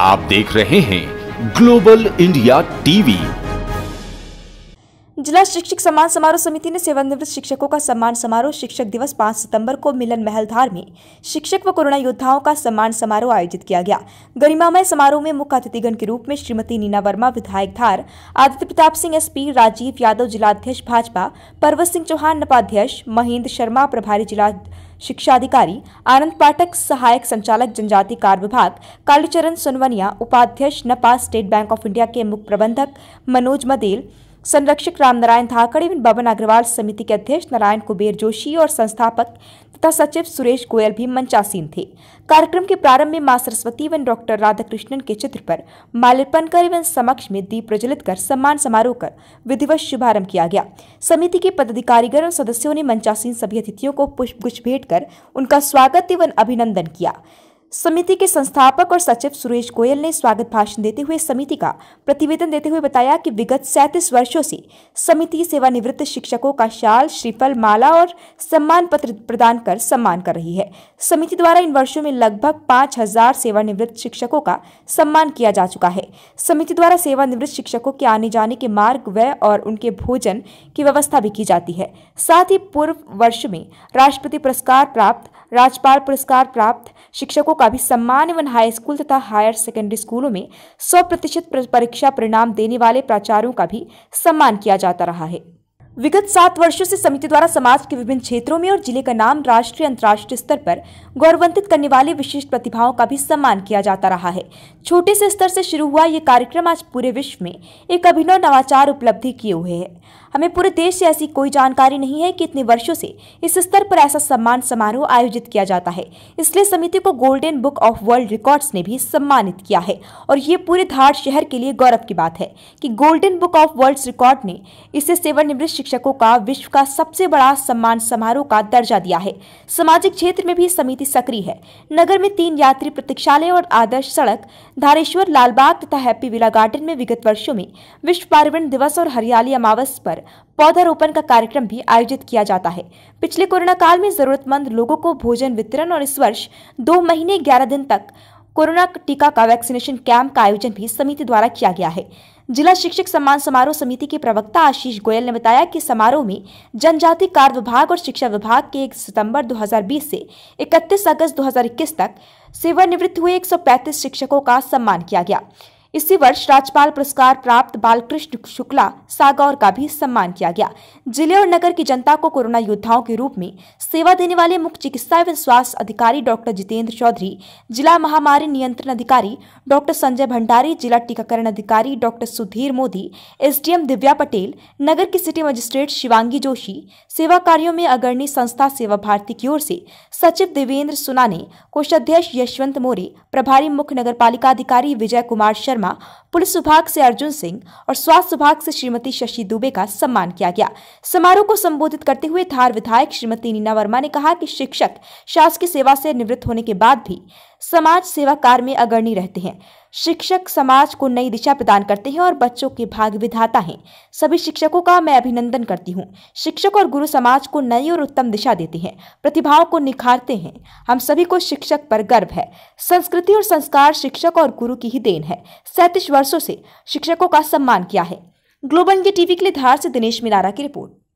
आप देख रहे हैं ग्लोबल इंडिया टीवी जिला शिक्षक सम्मान समारोह समिति ने सेवानिवृत्त शिक्षकों का सम्मान समारोह शिक्षक दिवस 5 सितंबर को मिलन महलधार में शिक्षक व कोरोना योद्धाओं का सम्मान समारोह आयोजित किया गया गरिमामय समारोह में मुख्य अतिथिगण के रूप में श्रीमती नीना वर्मा विधायक धार आदित्य प्रताप सिंह एसपी राजीव यादव जिलाध्यक्ष भाजपा पर्वत सिंह चौहान नपाध्यक्ष महेंद्र शर्मा प्रभारी जिला शिक्षा अधिकारी आनंद पाठक सहायक संचालक जनजाति कार्य विभाग कालीचरण सोनवनिया उपाध्यक्ष नपा स्टेट बैंक ऑफ इंडिया के मुख्य प्रबंधक मनोज मदेल संरक्षक रामनारायण धाकड़ एवं बबन अग्रवाल समिति के अध्यक्ष नारायण कुबेर जोशी और संस्थापक तथा सचिव सुरेश गोयल भी मंचासीन थे कार्यक्रम के प्रारंभ में मां सरस्वती एवं डॉक्टर राधाकृष्णन के चित्र पर माल्यार्पण कर एवं समक्ष में दीप प्रज्वलित कर सम्मान समारोह कर विधिवत शुभारंभ किया गया समिति के पदाधिकारीगण और सदस्यों ने मंचासीन सभी अतिथियों को पुष्प गुच्छ भेंट कर उनका स्वागत एवं अभिनंदन किया समिति के संस्थापक और सचिव सुरेश गोयल ने स्वागत भाषण देते हुए समिति का प्रतिवेदन देते हुए बताया कि विगत सैंतीस वर्षों से समिति सेवानिवृत्त शिक्षकों का शाल श्रीफल माला और सम्मान पत्र प्रदान कर सम्मान कर रही है समिति द्वारा इन वर्षों में लगभग पाँच हजार सेवानिवृत्त शिक्षकों का सम्मान किया जा चुका है समिति द्वारा सेवानिवृत्त शिक्षकों के आने जाने के मार्ग व्यय और उनके भोजन की व्यवस्था भी की जाती है साथ ही पूर्व वर्ष में राष्ट्रपति पुरस्कार प्राप्त राजपाल पुरस्कार प्राप्त शिक्षकों का भी सम्मान एवं हाई स्कूल तथा हायर सेकेंडरी स्कूलों में सौ प्रतिशत परीक्षा परिणाम देने वाले प्राचार्यों का भी सम्मान किया जाता रहा है विगत सात वर्षों से समिति द्वारा समाज के विभिन्न क्षेत्रों में और जिले का नाम राष्ट्रीय अंतर्राष्ट्रीय स्तर पर गौरवान्वित करने वाले विशिष्ट प्रतिभाओं का भी सम्मान किया जाता रहा है छोटे से स्तर से शुरू हुआ ये कार्यक्रम आज पूरे विश्व में एक अभिनव नवाचार उपलब्धि किए हुए है हमें पूरे देश से ऐसी कोई जानकारी नहीं है कि इतने वर्षों से इस स्तर पर ऐसा सम्मान समारोह आयोजित किया जाता है इसलिए समिति को Golden Book of World Records ने भी सम्मानित किया है और ये पूरे धार शहर के लिए गौरव की बात है कि Golden Book of World Record ने इसे सेवानिवृत्त शिक्षकों का विश्व का सबसे बड़ा सम्मान समारोह का दर्जा दिया है सामाजिक क्षेत्र में भी समिति सक्रिय है नगर में तीन यात्री प्रतीक्षालय और आदर्श सड़क धारेश्वर लालबाग तथा हैप्पी विला गार्डन में विगत वर्षों में विश्व पर्यावरण दिवस और हरियाली अमावस पर पर पौधारोपण का कार्यक्रम भी आयोजित किया जाता है पिछले कोरोना काल में जरूरतमंद लोगों को भोजन वितरण और इस वर्ष दो महीने ग्यारह दिन तक कोरोना टीका का वैक्सीनेशन कैंप का आयोजन भी समिति द्वारा किया गया है जिला शिक्षक सम्मान समारोह समिति के प्रवक्ता आशीष गोयल ने बताया कि समारोह में जनजाति कार्य विभाग और शिक्षा विभाग के 1 सितंबर 2020 से 31 अगस्त 2021 तक सेवानिवृत्त हुए 135 शिक्षकों का सम्मान किया गया इसी वर्ष राज्यपाल पुरस्कार प्राप्त बालकृष्ण शुक्ला सागौर का भी सम्मान किया गया जिले और नगर की जनता को कोरोना योद्धाओं के रूप में सेवा देने वाले मुख्य चिकित्सा एवं स्वास्थ्य अधिकारी डॉक्टर जितेंद्र चौधरी जिला महामारी नियंत्रण अधिकारी डॉक्टर संजय भंडारी जिला टीकाकरण अधिकारी डॉक्टर सुधीर मोदी एसडीएम दिव्या पटेल नगर की सिटी मजिस्ट्रेट शिवांगी जोशी सेवा कार्यो में अग्रणी संस्था सेवा भारती की ओर से सचिव देवेंद्र सुनाने कोषाध्यक्ष यशवंत मोरे प्रभारी मुख्य नगर अधिकारी विजय कुमार शर्मा शर्मा पुलिस विभाग से अर्जुन सिंह और स्वास्थ्य विभाग से श्रीमती शशि दुबे का सम्मान किया गया समारोह को संबोधित करते हुए थार विधायक श्रीमती नीना वर्मा ने कहा कि शिक्षक शासकीय सेवा से निवृत्त होने के बाद भी समाज सेवा कार्य में अग्रणी रहते हैं शिक्षक समाज को नई दिशा प्रदान करते हैं और बच्चों के भाग विधाता हैं सभी शिक्षकों का मैं अभिनंदन करती हूँ शिक्षक और गुरु समाज को नई और उत्तम दिशा देते हैं प्रतिभाओं को निखारते हैं हम सभी को शिक्षक पर गर्व है संस्कृति और संस्कार शिक्षक और गुरु की ही देन है सैंतीस वर्षों से शिक्षकों का सम्मान किया है ग्लोबल इंडिया टीवी के लिए धार से दिनेश मिनारा की रिपोर्ट